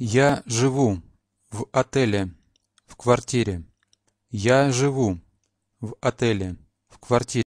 Я живу в отеле в квартире. Я живу в отеле в квартире.